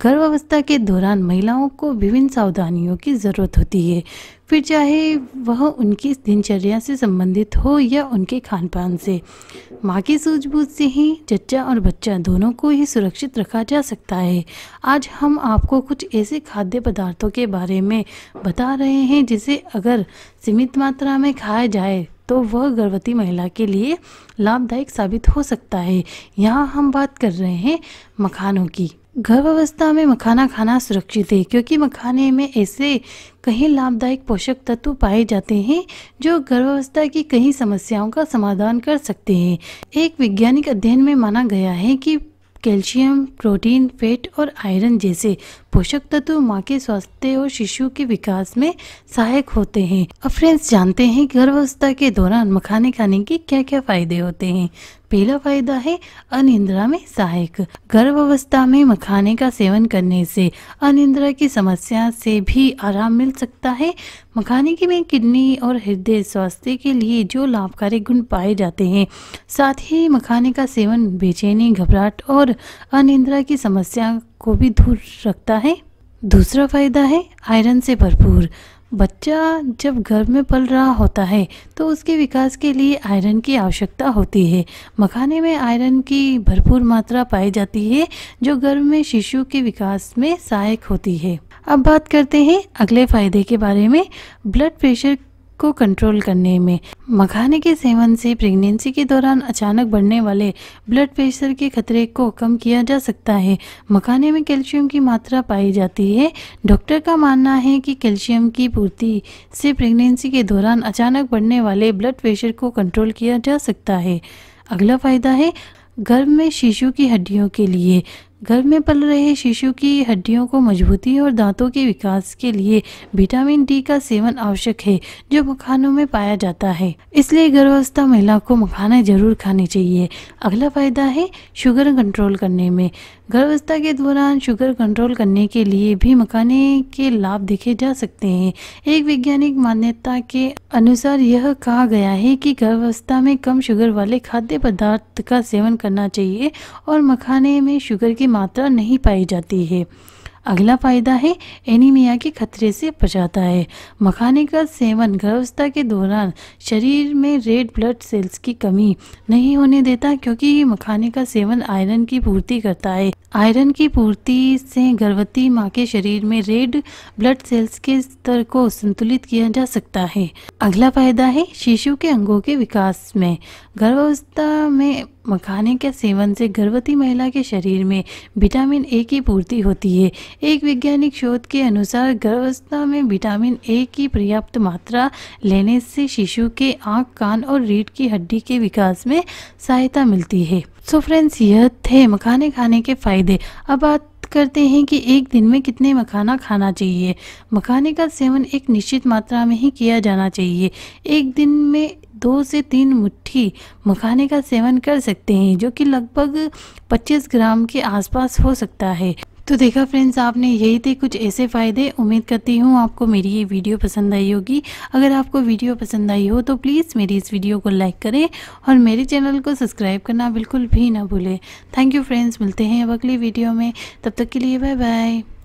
गर्भावस्था के दौरान महिलाओं को विभिन्न सावधानियों की ज़रूरत होती है फिर चाहे वह उनकी दिनचर्या से संबंधित हो या उनके खान पान से माँ की सूझबूझ से ही जच्चा और बच्चा दोनों को ही सुरक्षित रखा जा सकता है आज हम आपको कुछ ऐसे खाद्य पदार्थों के बारे में बता रहे हैं जिसे अगर सीमित मात्रा में खाया जाए तो वह गर्भवती महिला के लिए लाभदायक साबित हो सकता है यहाँ हम बात कर रहे हैं मखानों की गर्भावस्था में मखाना खाना सुरक्षित है क्योंकि मखाने में ऐसे कहीं लाभदायक पोषक तत्व पाए जाते हैं जो गर्भावस्था की कई समस्याओं का समाधान कर सकते हैं एक वैज्ञानिक अध्ययन में माना गया है कि कैल्शियम प्रोटीन फैट और आयरन जैसे पोषक तत्व माँ के स्वास्थ्य और शिशु के विकास में सहायक होते हैं अब फ्रेंड्स जानते हैं गर्भावस्था के दौरान मखाने खाने के क्या क्या फायदे होते हैं पहला फायदा है अनिंद्रा में सहायक गर्भावस्था में मखाने का सेवन करने से अनिंद्रा की समस्या से भी आराम मिल सकता है मखाने की में किडनी और हृदय स्वास्थ्य के लिए जो लाभकारी गुण पाए जाते हैं साथ ही मखाने का सेवन बेचैनी घबराहट और अनिंद्रा की समस्या को भी दूर रखता है दूसरा फायदा है आयरन से भरपूर बच्चा जब घर में पल रहा होता है तो उसके विकास के लिए आयरन की आवश्यकता होती है मखाने में आयरन की भरपूर मात्रा पाई जाती है जो गर्भ में शिशु के विकास में सहायक होती है अब बात करते हैं अगले फायदे के बारे में ब्लड प्रेशर को कंट्रोल करने में मखाने के सेवन से प्रेगनेंसी के दौरान अचानक बढ़ने वाले ब्लड प्रेशर के खतरे को कम किया जा सकता है मखाने में कैल्शियम की मात्रा पाई जाती है डॉक्टर का मानना है कि कैल्शियम की पूर्ति से प्रेगनेंसी के दौरान अचानक बढ़ने वाले ब्लड प्रेशर को कंट्रोल किया जा सकता है अगला फायदा है गर्भ में शिशु की हड्डियों के लिए घर में पल रहे शिशु की हड्डियों को मजबूती और दांतों के विकास के लिए विटामिन डी का सेवन आवश्यक है जो मखानों में पाया जाता है इसलिए गर्भावस्था महिला को मखाना जरूर खाने चाहिए अगला फायदा है शुगर कंट्रोल करने में गर्भावस्था के दौरान शुगर कंट्रोल करने के लिए भी मखाने के लाभ देखे जा सकते हैं एक वैज्ञानिक मान्यता के अनुसार यह कहा गया है कि गर्भावस्था में कम शुगर वाले खाद्य पदार्थ का सेवन करना चाहिए और मखाने में शुगर के की मात्रा नहीं पाई जाती है अगला फायदा है एनीमिया के खतरे से बचाता है मखाने का सेवन गर्भावस्था के दौरान शरीर में रेड ब्लड सेल्स की कमी नहीं होने देता क्योंकि मखाने का सेवन आयरन की पूर्ति करता है आयरन की पूर्ति से गर्भवती मां के शरीर में रेड ब्लड सेल्स के स्तर को संतुलित किया जा सकता है अगला फायदा है शिशु के अंगों के विकास में गर्भावस्था में मखाने के सेवन से गर्भवती महिला के शरीर में विटामिन ए की पूर्ति होती है एक वैज्ञानिक शोध के अनुसार गर्भावस्था में विटामिन ए की पर्याप्त मात्रा लेने से शिशु के आँख कान और रीढ़ की हड्डी के विकास में सहायता मिलती है सो फ्रेंड्स यह थे मखाने खाने के फ़ायदे अब बात करते हैं कि एक दिन में कितने मखाना खाना चाहिए मखाने का सेवन एक निश्चित मात्रा में ही किया जाना चाहिए एक दिन में दो से तीन मुट्ठी मखाने का सेवन कर सकते हैं जो कि लगभग 25 ग्राम के आसपास हो सकता है तो देखा फ्रेंड्स आपने यही थे कुछ ऐसे फ़ायदे उम्मीद करती हूँ आपको मेरी ये वीडियो पसंद आई होगी अगर आपको वीडियो पसंद आई हो तो प्लीज़ मेरी इस वीडियो को लाइक करें और मेरे चैनल को सब्सक्राइब करना बिल्कुल भी ना भूलें थैंक यू फ्रेंड्स मिलते हैं अब अगली वीडियो में तब तक के लिए बाय बाय